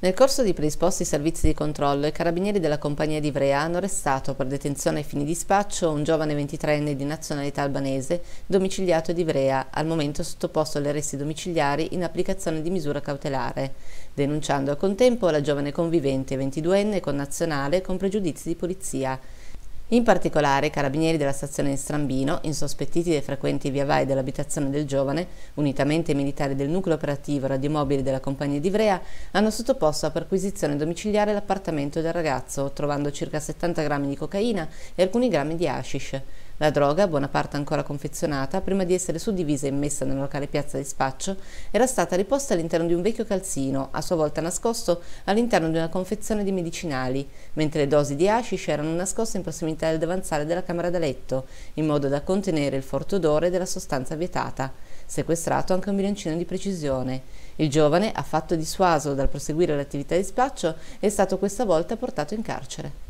Nel corso di predisposti servizi di controllo, i carabinieri della compagnia di Ivrea hanno arrestato per detenzione ai fini di spaccio un giovane 23enne di nazionalità albanese domiciliato di Ivrea, al momento sottoposto alle arresti domiciliari in applicazione di misura cautelare, denunciando al contempo la giovane convivente 22enne con con pregiudizi di polizia. In particolare, i carabinieri della stazione di Strambino, insospettiti dei frequenti viavai dell'abitazione del giovane, unitamente ai militari del nucleo operativo radiomobile della compagnia di Ivrea, hanno sottoposto a perquisizione domiciliare l'appartamento del ragazzo, trovando circa 70 grammi di cocaina e alcuni grammi di hashish. La droga, buona parte ancora confezionata, prima di essere suddivisa e messa nella locale piazza di spaccio, era stata riposta all'interno di un vecchio calzino, a sua volta nascosto all'interno di una confezione di medicinali, mentre le dosi di hashish erano nascoste in prossimità del davanzale della camera da letto, in modo da contenere il forte odore della sostanza vietata. Sequestrato anche un bilancino di precisione. Il giovane, affatto dissuaso dal proseguire l'attività di spaccio, è stato questa volta portato in carcere.